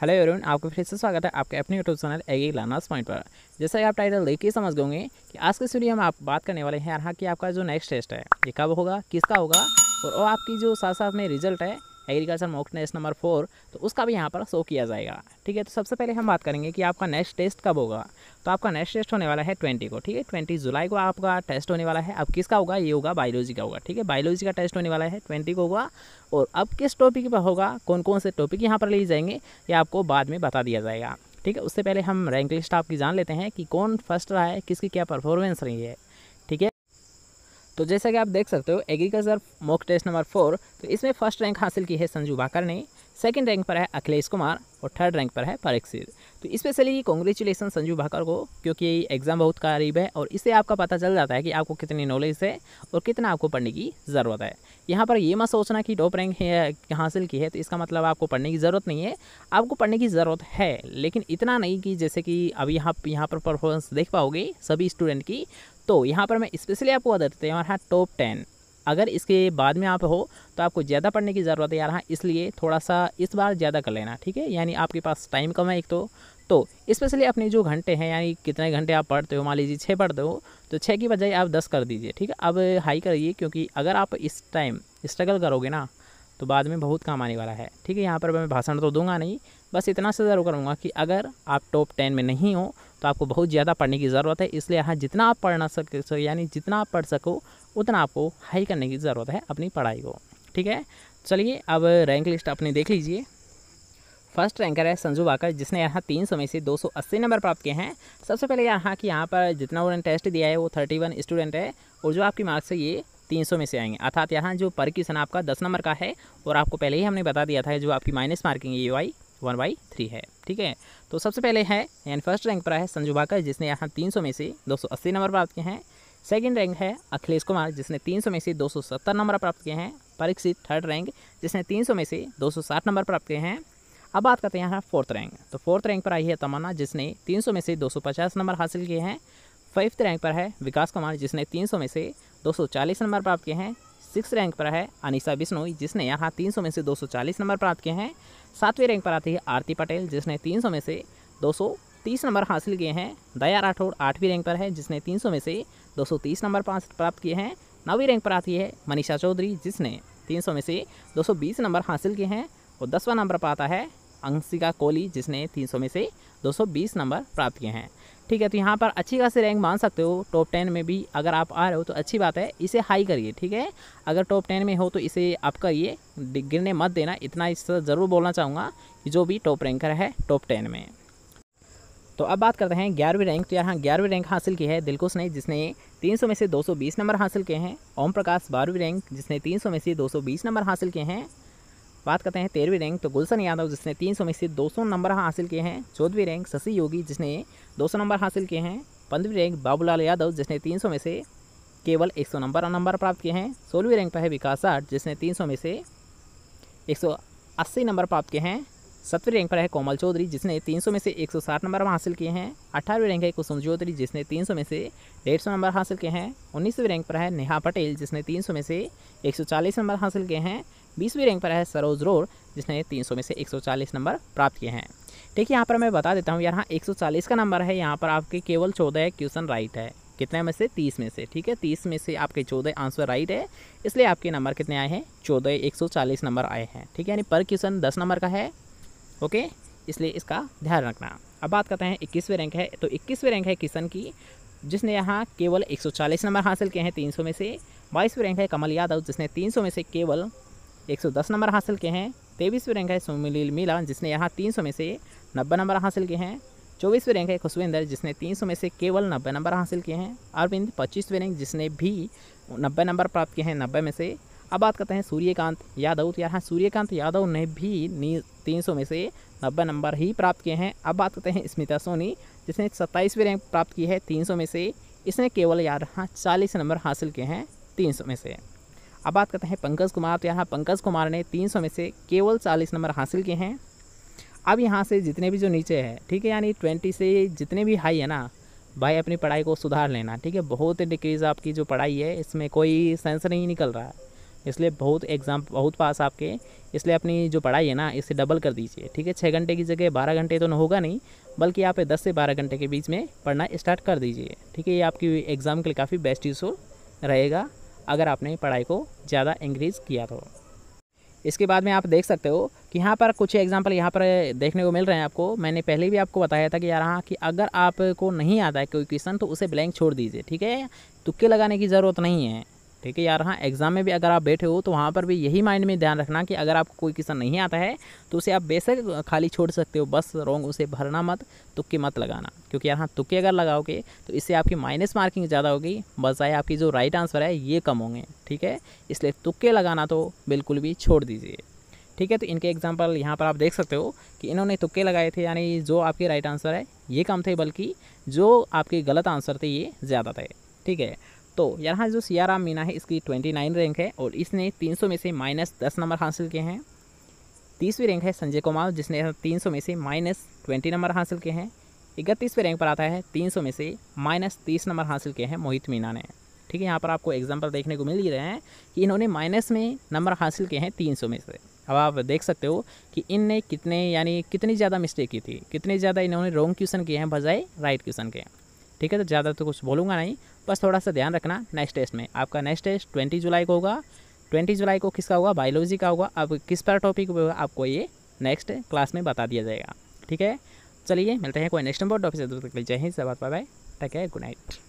hello everyone आपका फिर से स्वागत है आपके अपने यूट्यूब चैनल एगी लाना पॉइंट पर जैसा कि आप टाइटल देख के समझ गए कि आज के स्टूडियो हम आप बात करने वाले हैं यहाँ कि आपका जो नेक्स्ट टेस्ट है ये कब होगा किसका होगा और वो आपकी जो साथ साथ में रिजल्ट है agriculture mock test number four तो उसका भी यहाँ पर शो किया जाएगा ठीक है तो सबसे पहले हम बात करेंगे कि आपका नेक्स्ट टेस्ट कब होगा तो आपका नेक्स्ट टेस्ट होने वाला है ट्वेंटी को ठीक है ट्वेंटी जुलाई को आपका टेस्ट होने वाला है अब किसका होगा ये होगा बायोलॉजी का होगा ठीक है बायोलॉजी का टेस्ट होने वाला है ट्वेंटी को होगा और अब किस टॉपिक पर होगा कौन कौन से टॉपिक यहाँ पर लिए जाएंगे ये आपको बाद में बता दिया जाएगा ठीक है उससे पहले हम रैंक लिस्ट आपकी जान लेते हैं कि कौन फर्स्ट रहा है किसकी क्या परफॉर्मेंस रही है तो जैसा कि आप देख सकते हो agriculture mock test number four तो इसमें फर्स्ट रैंक हासिल की है संजू भाकर ने सेकंड रैंक पर है अखिलेश कुमार और थर्ड रैंक पर है परीक्षित तो स्पेशली कॉन्ग्रेचुलेसन संजू भाकर को क्योंकि एग्ज़ाम बहुत करीब है और इससे आपका पता चल जाता है कि आपको कितनी नॉलेज है और कितना आपको पढ़ने की ज़रूरत है यहाँ पर ये मत सोचना कि टॉप रैंक है हासिल की है तो इसका मतलब आपको पढ़ने की ज़रूरत नहीं है आपको पढ़ने की ज़रूरत है लेकिन इतना नहीं कि जैसे कि अभी आप यहाँ पर परफॉर्मेंस देख पाओगे सभी स्टूडेंट की तो यहाँ पर मैं स्पेशली आपको बता देता हूँ यहाँ टॉप टेन अगर इसके बाद में आप हो तो आपको ज़्यादा पढ़ने की ज़रूरत है यार हाँ इसलिए थोड़ा सा इस बार ज़्यादा कर लेना ठीक है यानी आपके पास टाइम कम है एक तो तो स्पेशली अपने जो घंटे हैं यानी कितने घंटे आप पढ़ते हो मान लीजिए छः पढ़ते हो तो छः की बजाय आप दस कर दीजिए ठीक है अब हाई करिए क्योंकि अगर आप इस टाइम स्ट्रगल करोगे ना तो बाद में बहुत काम आने वाला है ठीक है यहाँ पर मैं भाषण तो दूंगा नहीं बस इतना से ज़रूर करूँगा कि अगर आप टॉप टेन में नहीं हो तो आपको बहुत ज़्यादा पढ़ने की ज़रूरत है इसलिए यहाँ जितना आप पढ़ना सक यानी जितना आप पढ़ सको उतना आपको हाई करने की ज़रूरत है अपनी पढ़ाई को ठीक है चलिए अब रैंक लिस्ट अपने देख लीजिए फर्स्ट रैंकर है संजू वाकर जिसने यहाँ तीन समय से 280 नंबर प्राप्त किए हैं सबसे पहले यहाँ कि यहाँ पर जितना उन्होंने टेस्ट दिया है वो 31 स्टूडेंट है और जो आपकी मार्क्स है ये 300 में से आएंगे अर्थात यहाँ जो पर क्वेश्चन आपका 10 नंबर का है और आपको पहले ही हमने बता दिया था जो आपकी माइनस मार्किंग ये वाई वन वाई थ्री है ठीक है तो सबसे पहले है यानी फर्स्ट रैंक पर है संजू भाकर जिसने यहाँ 300 में से 280 नंबर प्राप्त किए हैं सेकंड रैंक है अखिलेश कुमार जिसने 300 में से 270 नंबर प्राप्त किए हैं परीक्षित थर्ड रैंक जिसने 300 में से 260 नंबर प्राप्त किए हैं अब बात करते हैं यहाँ फोर्थ रैंक तो फोर्थ रैंक पर आई है तमन्ना जिसने 300 में से 250 नंबर हासिल किए हैं फिफ्थ रैंक पर है विकास कुमार जिसने 300 में से 240 नंबर प्राप्त किए हैं सिक्स रैंक पर है अनिशा बिश्नोई जिसने यहाँ 300 में से 240 नंबर प्राप्त किए हैं सातवें रैंक पर आती है आरती पटेल जिसने 300 में से 230 नंबर हासिल किए हैं दया राठौड़ आठवीं रैंक पर है जिसने 300 में से 230 नंबर प्राप्त किए हैं नौवीं रैंक पर आती है मनीषा चौधरी जिसने 300 में से 220 नंबर हासिल किए हैं और दसवां नंबर पर आता है अंशिका कोहली जिसने 300 में से 220 नंबर प्राप्त किए हैं ठीक है तो यहाँ पर अच्छी खासी रैंक मान सकते हो टॉप टेन में भी अगर आप आ रहे हो तो अच्छी बात है इसे हाई करिए ठीक है अगर टॉप टेन में हो तो इसे आप करिए गिरने मत देना इतना इस ज़रूर बोलना चाहूँगा कि जो भी टॉप रैंकर है टॉप टेन में तो अब बात करते हैं ग्यारहवीं रैंक तो यार हाँ ग्यारहवीं रैंक हासिल की है दिलकुश ने जिसने 300 में से 220 नंबर हासिल किए हैं ओम प्रकाश बारहवीं रैंक जिसने 300 में से 220 नंबर हासिल किए हैं बात करते हैं तेरहवीं रैंक तो गुलशन यादव जिसने 300 में से 200 नंबर हासिल किए हैं चौदहवीं रैंक शशि योगी जिसने 200 नंबर हासिल किए हैं पंद्रहवीं रैंक बाबूलाल यादव जिसने 300 में से केवल 100 नंबर नंबर प्राप्त किए हैं सोलहवीं रैंक पर है विकास आठ जिसने तीन में से एक नंबर प्राप्त किए हैं सत्तवें रैंक पर है कोमल चौधरी जिसने 300 में से 160 नंबर हासिल किए हैं अठारहवीं रैंक है कुसुम चौधरी जिसने 300 में से 150 नंबर हासिल किए हैं उन्नीसवीं रैंक पर है नेहा पटेल जिसने 300 में से 140 नंबर हासिल किए हैं बीसवीं रैंक पर है सरोज रोड जिसने 300 में से 140 नंबर प्राप्त किए हैं ठीक है यहाँ पर मैं बता देता हूँ यहाँ एक का नंबर है यहाँ पर आपके केवल चौदह क्वेश्चन राइट है कितने में से तीस में से ठीक है तीस में से आपके चौदह आंसर राइट है इसलिए आपके नंबर कितने आए हैं चौदह एक सौ चालीस नंबर आए हैं ठीक है यानी पर क्वेश्चन दस नंबर का है ओके इसलिए इसका ध्यान रखना अब बात करते हैं इक्कीसवें रैंक है तो इक्कीसवें रैंक है किशन की जिसने यहाँ केवल 140 नंबर हासिल किए हैं 300 में से बाईसवें रैंक है कमल यादव जिसने 300 में से केवल 110 नंबर हासिल किए हैं तेईसवें रैंक है सुमिल मीला जिसने यहाँ 300 में से नब्बे नंबर हासिल किए हैं चौबीसवें रैंक है खुशविंदर जिसने 300 में से केवल नब्बे नंबर हासिल किए हैं अरविंद पच्चीसवें रैंक जिसने भी नब्बे नंबर प्राप्त किए हैं नब्बे में से अब बात करते हैं सूर्यकांत यादव तो यार हाँ सूर्यकांत यादव ने भी तीन सौ में से नब्बे नंबर ही प्राप्त किए हैं अब बात करते हैं स्मिता सोनी जिसने सत्ताईसवीं रैंक प्राप्त की है तीन सौ में से इसने केवल यार हाँ चालीस नंबर हासिल किए हैं तीन सौ में से अब बात करते हैं पंकज कुमार तो यहाँ पंकज कुमार ने तीन सौ में से केवल चालीस नंबर हासिल किए हैं अब यहाँ से जितने भी जो नीचे है ठीक है यानी ट्वेंटी से जितने भी हाई है ना भाई अपनी पढ़ाई को सुधार लेना ठीक है बहुत डिक्रीज़ आपकी जो पढ़ाई है इसमें कोई सेंस नहीं निकल रहा है इसलिए बहुत एग्ज़ाम बहुत पास आपके इसलिए अपनी जो पढ़ाई है ना इसे डबल कर दीजिए ठीक है छः घंटे की जगह बारह घंटे तो ना होगा नहीं बल्कि आप दस से बारह घंटे के बीच में पढ़ना स्टार्ट कर दीजिए ठीक है ये आपकी एग्ज़ाम के लिए काफ़ी बेस्ट इशू रहेगा अगर आपने पढ़ाई को ज़्यादा इंक्रीज़ किया तो इसके बाद में आप देख सकते हो कि यहाँ पर कुछ एग्जाम्पल यहाँ पर देखने को मिल रहे हैं आपको मैंने पहले भी आपको बताया था कि यार हाँ कि अगर आपको नहीं आता है कोई क्वेश्चन तो उसे ब्लैंक छोड़ दीजिए ठीक है तुक्के लगाने की ज़रूरत नहीं है ठीक है यार हाँ एग्ज़ाम में भी अगर आप बैठे हो तो वहाँ पर भी यही माइंड में ध्यान रखना कि अगर आपको कोई क्वेश्चन नहीं आता है तो उसे आप बेशक खाली छोड़ सकते हो बस रोंग उसे भरना मत तुक्के मत लगाना क्योंकि यार हाँ तुक्के अगर लगाओगे तो इससे आपकी माइनस मार्किंग ज़्यादा होगी बजाय आपकी जो राइट आंसर है ये कम होंगे ठीक है इसलिए तुक्के लगाना तो बिल्कुल भी छोड़ दीजिए ठीक है तो इनके एग्जाम्पल यहाँ पर आप देख सकते हो कि इन्होंने तुक्के लगाए थे यानी जो आपके राइट आंसर है ये कम थे बल्कि जो आपके गलत आंसर थे ये ज़्यादा थे ठीक है तो यहाँ जो सियाराम मीना है इसकी ट्वेंटी नाइन रैंक है और इसने तीन सौ में से माइनस दस नंबर हासिल किए हैं तीसवीं रैंक है संजय कुमार जिसने तीन सौ में से माइनस ट्वेंटी नंबर हासिल किए हैं इकतीसवें रैंक पर आता है तीन सौ में से माइनस तीस नंबर हासिल किए हैं मोहित मीना ने ठीक है यहाँ पर आपको एग्जाम्पल देखने को मिल ही रहे हैं कि इन्होंने माइनस में नंबर हासिल किए हैं तीन सौ में से अब आप देख सकते हो कि इनने कितने यानी कितनी ज़्यादा मिस्टेक की थी कितने ज़्यादा इन्होंने रॉन्ग क्वेश्चन किए हैं बजाय राइट क्वेश्चन के ठीक है तो ज़्यादा तो कुछ बोलूँगा नहीं बस थोड़ा सा ध्यान रखना नेक्स्ट टेस्ट में आपका नेक्स्ट टेस्ट ट्वेंटी जुलाई को होगा ट्वेंटी जुलाई को किसका होगा बायोलॉजी का होगा अब किस पर टॉपिक होगा आपको ये नेक्स्ट क्लास में बता दिया जाएगा ठीक है चलिए मिलते हैं कोई नेक्स्ट नंबर टॉपिक से जय हिंद सब bye bye take care good night